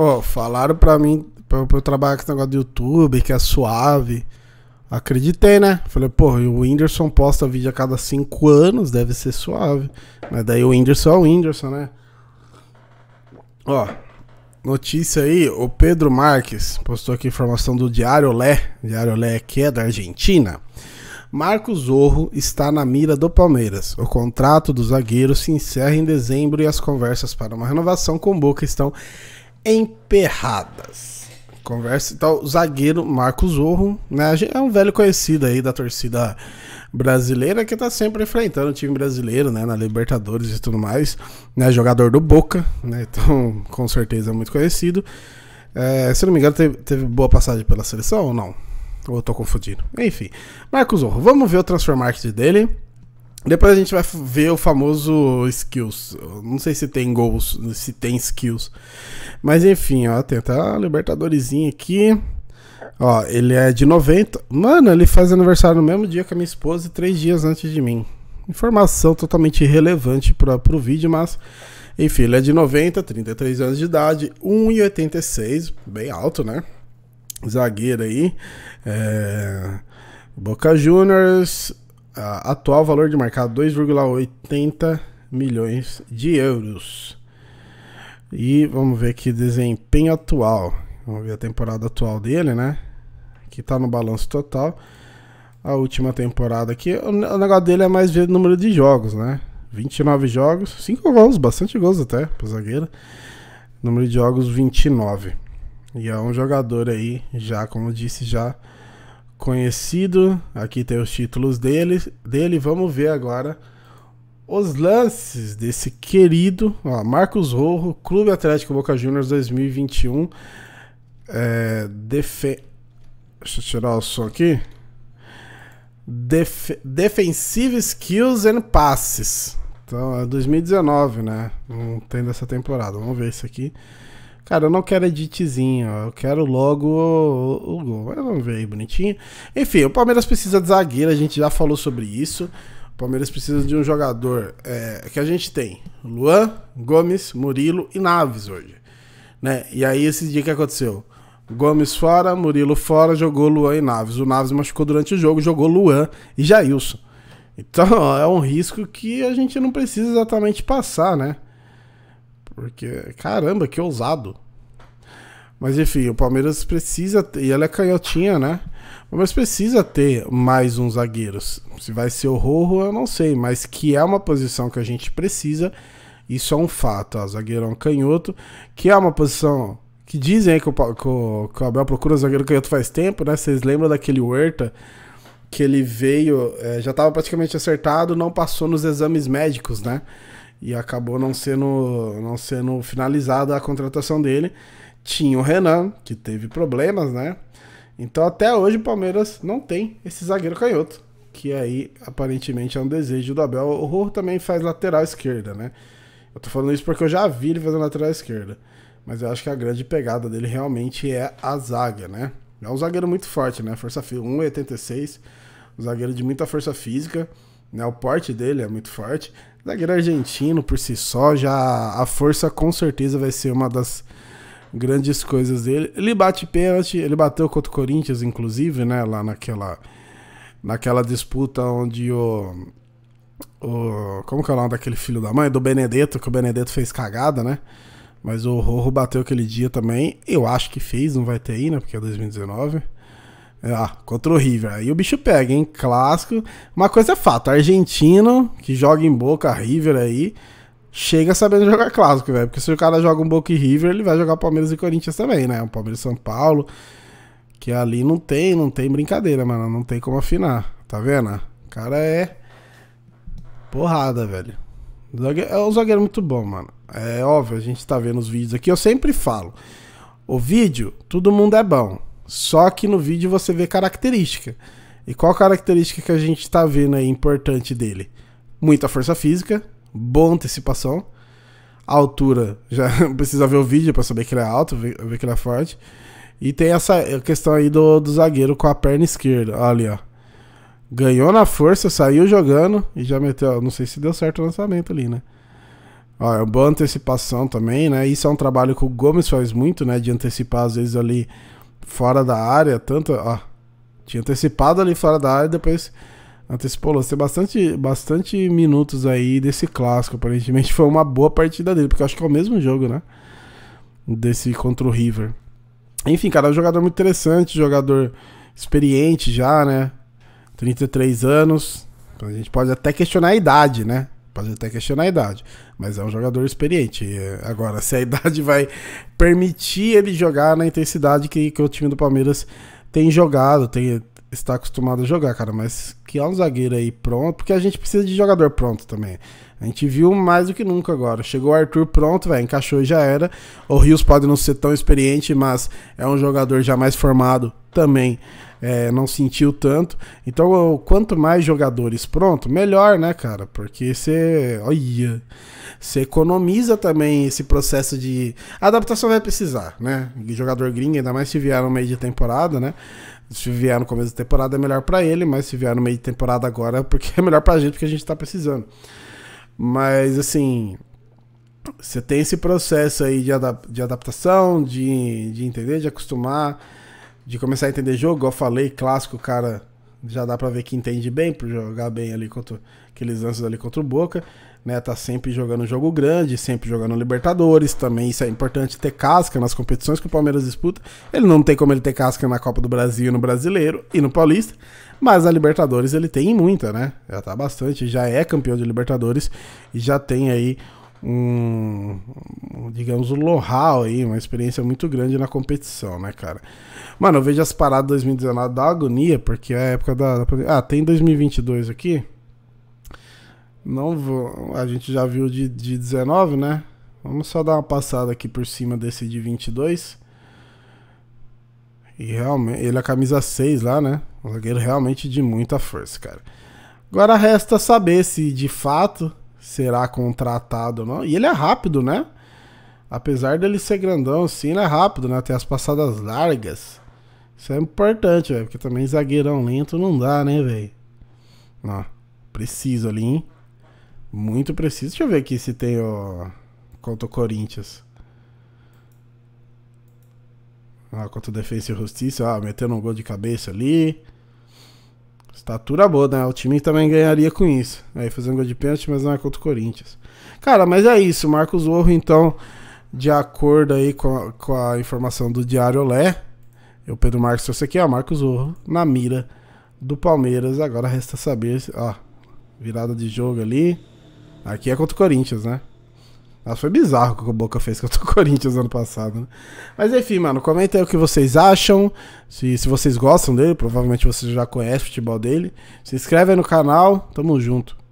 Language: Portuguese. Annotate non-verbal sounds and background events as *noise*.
Ó, oh, falaram pra mim, pra, pra eu trabalhar com esse negócio do YouTube, que é suave. Acreditei, né? Falei, pô, o Whindersson posta vídeo a cada cinco anos, deve ser suave. Mas daí o Whindersson é o Whindersson, né? Ó, notícia aí, o Pedro Marques postou aqui informação do Diário Lé, Diário Lé que é da Argentina. Marcos Zorro está na mira do Palmeiras. O contrato do zagueiro se encerra em dezembro e as conversas para uma renovação com Boca estão emperradas. Conversa e tá tal. Zagueiro Marcos Zorro, né? É um velho conhecido aí da torcida brasileira que tá sempre enfrentando o time brasileiro, né? Na Libertadores e tudo mais. Né? Jogador do Boca, né? Então, *laughs* com certeza é muito conhecido. É, se não me engano, teve, teve boa passagem pela seleção ou não? Ou eu tô confundindo? Enfim, Marcos Zorro, vamos ver o transfer marketing dele. Depois a gente vai ver o famoso skills. Não sei se tem gols, se tem skills. Mas enfim, ó, tentar a Libertadoresinha aqui. Ó, ele é de 90. Mano, ele faz aniversário no mesmo dia que a minha esposa e três dias antes de mim. Informação totalmente irrelevante para pro vídeo, mas. Enfim, ele é de 90, 33 anos de idade, 1,86, bem alto, né? Zagueiro aí. É... Boca Juniors, atual valor de mercado 2,80 milhões de euros. E vamos ver aqui desempenho atual. Vamos ver a temporada atual dele, né? Que tá no balanço total. A última temporada aqui, o negócio dele é mais ver o número de jogos, né? 29 jogos, 5 gols, bastante gols até pro zagueiro. Número de jogos 29. E é um jogador aí, já, como eu disse, já conhecido. Aqui tem os títulos dele. dele. Vamos ver agora os lances desse querido ó, Marcos Rojo, Clube Atlético Boca Juniors 2021. É, defe... Deixa eu tirar o som aqui. Def... Defensive Skills and Passes. Então, é 2019, né? Não tem dessa temporada. Vamos ver isso aqui. Cara, eu não quero editzinho, eu quero logo o gol. Mas vamos ver aí, bonitinho. Enfim, o Palmeiras precisa de zagueiro, a gente já falou sobre isso. O Palmeiras precisa de um jogador é, que a gente tem: Luan, Gomes, Murilo e Naves hoje. Né? E aí, esse dia que aconteceu? Gomes fora, Murilo fora, jogou Luan e Naves. O Naves machucou durante o jogo, jogou Luan e Jailson. Então é um risco que a gente não precisa exatamente passar, né? Porque, caramba, que ousado. Mas enfim, o Palmeiras precisa. Ter, e ela é canhotinha, né? O Palmeiras precisa ter mais uns zagueiros. Se vai ser o Rorro, eu não sei. Mas que é uma posição que a gente precisa, isso é um fato. Ó, zagueiro é um canhoto, que é uma posição. Que dizem que o, que, o, que o Abel procura zagueiro canhoto faz tempo, né? Vocês lembram daquele Huerta que ele veio, é, já estava praticamente acertado, não passou nos exames médicos, né? e acabou não sendo, não sendo finalizada a contratação dele. Tinha o Renan, que teve problemas, né? Então até hoje o Palmeiras não tem esse zagueiro canhoto, que aí aparentemente é um desejo do Abel. O Ror também faz lateral esquerda, né? Eu tô falando isso porque eu já vi ele fazendo lateral esquerda. Mas eu acho que a grande pegada dele realmente é a zaga, né? É um zagueiro muito forte, né? Força 1,86, um zagueiro de muita força física. Né? O porte dele é muito forte. Zagueiro argentino por si só, já a força com certeza vai ser uma das grandes coisas dele. Ele bate pênalti, ele bateu contra o Corinthians, inclusive, né? Lá naquela, naquela disputa onde o. o como que é o nome daquele filho da mãe? Do Benedetto, que o Benedetto fez cagada, né? Mas o Rojo bateu aquele dia também. Eu acho que fez, não vai ter aí, né? Porque é 2019. É, ah, contra o River. Aí o bicho pega, hein? Clássico. Uma coisa é fato: argentino que joga em boca, River aí, chega sabendo jogar clássico, velho. Porque se o cara joga um boca e River, ele vai jogar Palmeiras e Corinthians também, né? O Palmeiras e São Paulo. Que ali não tem, não tem brincadeira, mano. Não tem como afinar. Tá vendo? O cara é. Porrada, velho. É um zagueiro muito bom, mano. É óbvio, a gente tá vendo os vídeos aqui. Eu sempre falo: o vídeo, todo mundo é bom. Só que no vídeo você vê característica. E qual característica que a gente está vendo aí importante dele? Muita força física, boa antecipação, altura. *laughs* Já precisa ver o vídeo para saber que ele é alto, ver, que ele é forte. E tem essa questão aí do, do zagueiro com a perna esquerda. Olha ali, ó. Ganhou na força, saiu jogando e já meteu. Não sei se deu certo o lançamento ali, né? Olha, é boa antecipação também, né? Isso é um trabalho que o Gomes faz muito, né? De antecipar, às vezes, ali fora da área, tanto, ó, tinha antecipado ali fora da área, depois antecipou lance. Tem bastante, bastante minutos aí desse clássico, aparentemente foi uma boa partida dele, porque acho que é o mesmo jogo, né? Desse contra o River. Enfim, cara, é um jogador muito interessante, jogador experiente já, né? 33 anos. Então a gente pode até questionar a idade, né? Pode até questionar a idade, mas é um jogador experiente. É, agora, se a *laughs* idade vai permitir ele jogar na intensidade que, que o time do Palmeiras tem jogado, tem, está acostumado a jogar, cara. Mas que há é um zagueiro aí pronto, porque a gente precisa de jogador pronto também. A gente viu mais do que nunca agora. Chegou o Arthur pronto, velho, encaixou e já era. O Rios pode não ser tão experiente, mas é um jogador já mais formado também. É, não sentiu tanto. Então, quanto mais jogadores pronto, melhor, né, cara? Porque você. Olha! Você economiza também esse processo de. A adaptação vai precisar, né? Jogador gringo, ainda mais se vier no meio de temporada, né? Se vier no começo da temporada é melhor para ele, mas se vier no meio de temporada agora, porque é melhor pra gente, porque a gente tá precisando. Mas assim, você tem esse processo aí de, adap de adaptação, de, de entender, de acostumar, de começar a entender jogo. Eu falei, clássico, cara já dá para ver que entende bem, para jogar bem ali contra aqueles lances ali contra o Boca. Né, tá sempre jogando jogo grande, sempre jogando Libertadores, também isso é importante ter casca nas competições que o Palmeiras disputa. Ele não tem como ele ter casca na Copa do Brasil, no Brasileiro e no Paulista, mas a Libertadores ele tem muita, né? Já tá bastante, já é campeão de Libertadores e já tem aí um, digamos, um know-how aí, uma experiência muito grande na competição, né, cara? Mano, eu vejo as paradas 2019 da agonia, porque é a época da, da Ah, tem 2022 aqui? Não vou... A gente já viu de, de 19, né? Vamos só dar uma passada aqui por cima desse de 22. E realmente, ele é a camisa 6 lá, né? O zagueiro realmente de muita força, cara. Agora resta saber se de fato será contratado ou não. E ele é rápido, né? Apesar dele ser grandão assim, ele é rápido, né? Tem as passadas largas. Isso é importante, velho. Porque também zagueirão lento não dá, né, velho? Ó, preciso ali, hein? Muito preciso. Deixa eu ver aqui se tem o. Contra o Corinthians. Ah, contra o Defensa e Justiça. Ah, metendo um gol de cabeça ali. Estatura boa, né? O time também ganharia com isso. Aí fazendo gol de pênalti, mas não é contra o Corinthians. Cara, mas é isso. Marcos Orro, então, de acordo aí com a, com a informação do Diário Olé, eu, Pedro Marcos, trouxe aqui, ó, Marcos Orro, na mira do Palmeiras. Agora resta saber, ó, virada de jogo ali. Aqui é contra o Corinthians, né? Mas foi bizarro o que o Boca fez contra o *laughs* Corinthians ano passado, né? Mas enfim, mano, comenta aí o que vocês acham. Se, se vocês gostam dele, provavelmente vocês já conhecem o futebol dele. Se inscreve aí no canal, tamo junto.